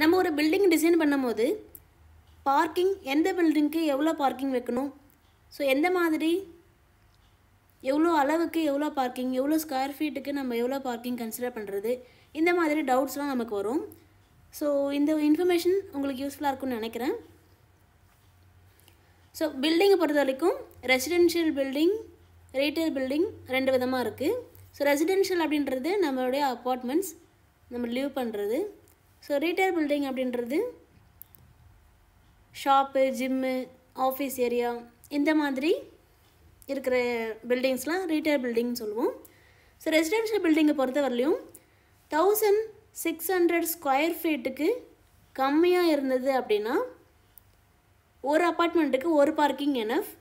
நம்ம ஒரு building design பண்ணும்போது பார்க்கிங் எந்த பில்டிங்க்கு எவ்வளோ பார்க்கிங் வைக்கணும் ஸோ எந்த மாதிரி எவ்வளோ அளவுக்கு எவ்வளோ பார்க்கிங் எவ்வளோ ஸ்கொயர் ஃபீட்டுக்கு நம்ம எவ்வளோ பார்க்கிங் கன்சிடர் பண்ணுறது இந்த மாதிரி டவுட்ஸ்லாம் நமக்கு வரும் ஸோ இந்த இன்ஃபர்மேஷன் உங்களுக்கு யூஸ்ஃபுல்லாக இருக்கும்னு நினைக்கிறேன் ஸோ பில்டிங்கை பொறுத்த வரைக்கும் ரெசிடென்ஷியல் பில்டிங் ரீட்டைல் பில்டிங் ரெண்டு விதமாக இருக்குது ஸோ ரெசிடென்ஷியல் அப்படின்றது நம்மளுடைய அப்பார்ட்மெண்ட்ஸ் நம்ம லீவ் பண்ணுறது ஸோ ரீட்டைல் பில்டிங் அப்படின்றது ஷாப்பு ஜிம்மு ஆஃபீஸ் ஏரியா இந்த மாதிரி இருக்கிற பில்டிங்ஸ்லாம் ரீட்டைல் பில்டிங்னு சொல்லுவோம் ஸோ ரெசிடென்ஷியல் பில்டிங்கை பொறுத்த வரலையும் தௌசண்ட் சிக்ஸ் ஹண்ட்ரட் ஸ்கொயர் ஃபீட்டுக்கு கம்மியாக இருந்தது அப்படின்னா ஒரு அப்பார்ட்மெண்ட்டுக்கு ஒரு பார்க்கிங் எனஃப்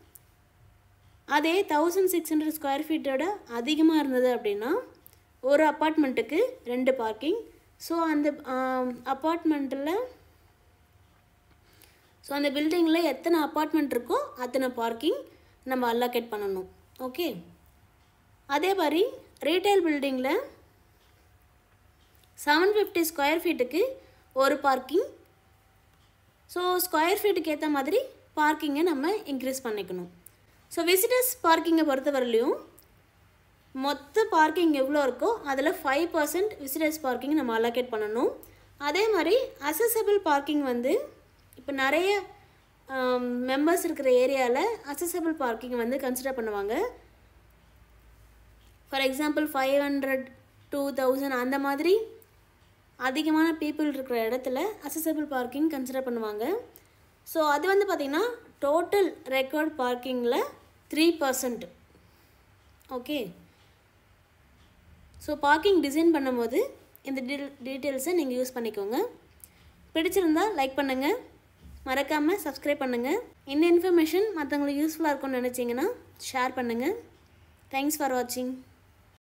அதே தௌசண்ட் சிக்ஸ் ஹண்ட்ரட் ஸ்கொயர் ஃபீட்டோட அதிகமாக இருந்தது அப்படின்னா ஒரு அப்பார்ட்மெண்ட்டுக்கு ரெண்டு பார்க்கிங் ஸோ அந்த அப்பார்ட்மெண்ட்டில் um, ஸோ அந்த பில்டிங்கில் எத்தனை அப்பார்ட்மெண்ட் இருக்கோ அத்தனை பார்க்கிங் நம்ம அல்லாக்கேட் பண்ணணும் ஓகே அதே மாதிரி ரீட்டைல் பில்டிங்கில் செவன் ஃபிஃப்டி ஸ்கொயர் ஃபீட்டுக்கு ஒரு பார்க்கிங் ஸோ ஸ்கொயர் ஃபீட்டுக்கு ஏற்ற மாதிரி பார்க்கிங்கை நம்ம இன்க்ரீஸ் பண்ணிக்கணும் ஸோ விசிட்டர்ஸ் பார்க்கிங்கை பொறுத்தவரையிலையும் மொத்த பார்க்கிங் எவ்வளோ இருக்கோ அதில் ஃபைவ் பர்சன்ட் விசிட்டர்ஸ் பார்க்கிங் நம்ம அலோகேட் பண்ணணும் அதே மாதிரி அசசபிள் பார்க்கிங் வந்து இப்போ நிறைய மெம்பர்ஸ் இருக்கிற ஏரியாவில் அசசபிள் பார்க்கிங் வந்து கன்சிடர் பண்ணுவாங்க for example five hundred to thousand அந்த மாதிரி அதிகமான பீப்புள் இருக்கிற இடத்துல அசசபிள் பார்க்கிங் கன்சிடர் பண்ணுவாங்க ஸோ அது வந்து பார்த்திங்கன்னா டோட்டல் ரெக்கார்ட் பார்க்கிங்கில் three percent okay so parking design பண்ணும்போது இந்த டீட்டெயில்ஸை நீங்கள் யூஸ் பண்ணிக்கோங்க பிடிச்சிருந்தால் லைக் பண்ணுங்கள் மறக்காமல் சப்ஸ்கிரைப் பண்ணுங்கள் இந்த இன்ஃபர்மேஷன் மற்றவங்களுக்கு யூஸ்ஃபுல்லாக இருக்கும்னு நினச்சிங்கன்னா ஷேர் பண்ணுங்கள் தேங்க்ஸ் ஃபார் வாட்சிங்